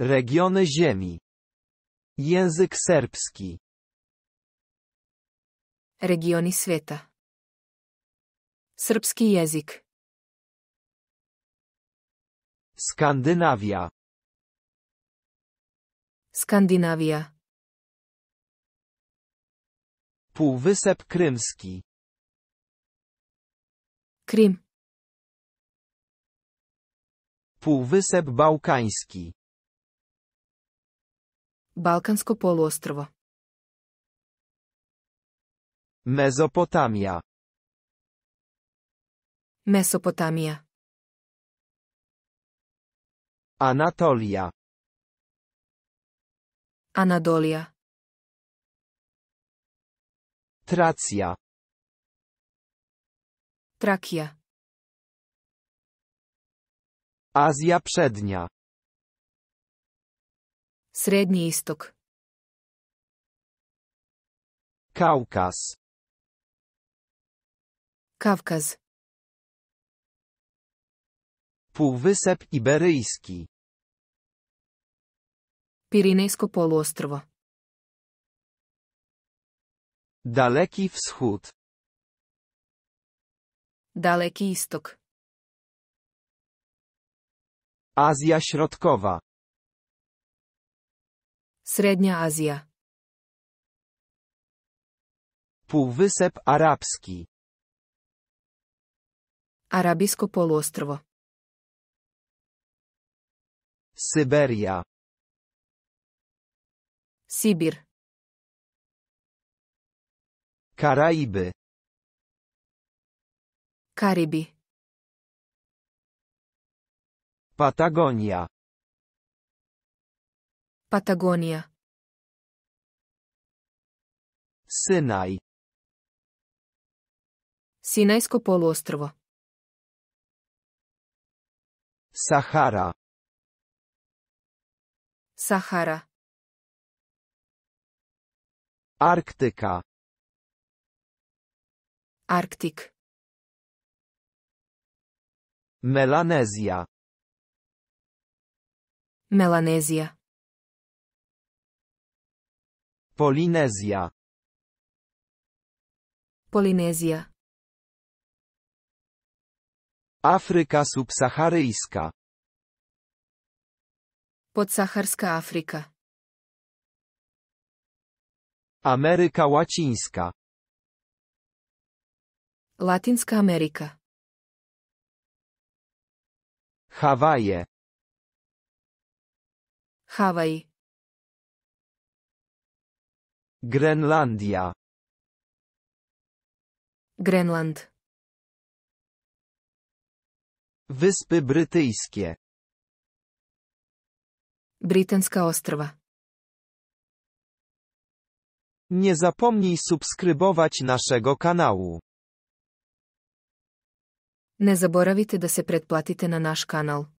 Regiony ziemi. Język serbski. Regioni świata. Srpski język. Skandynawia. Skandynawia. Półwysep Krymski. Krym. Półwysep Bałkański. Балканського полуострова. Mezopotamia. Mesopotamia. Anatolia. Anadolia. Tracja. Trakia. Azja Przednia. Srednji istok. Kaukaz. Kawkaz. Półwysep Iberyjski. Pirinejsko poluostrowo. Daleki Wschód. Daleki Istok. Azja Środkowa. Średnia Azja. Półwysep Arabski. arabisko Półostrowo. Syberia. Sibir. Karaiby. Karibi. Patagonia. Patagonija. Sinaj. Sinajsko poluostrvo. Sahara. Sahara. Arktika. Arktik. Melanezija. Melanezija. Polinezja. Polinezja. Afryka subsaharyjska. Podsaharska Afryka. Ameryka Łacińska. Latinska Ameryka. Hawaje. Hawaj. Grenlandia. Grenland. Wyspy Brytyjskie. Brytyjska Ostrwa. Nie zapomnij subskrybować naszego kanału. Не заборавайте да се предплатите на наш канал.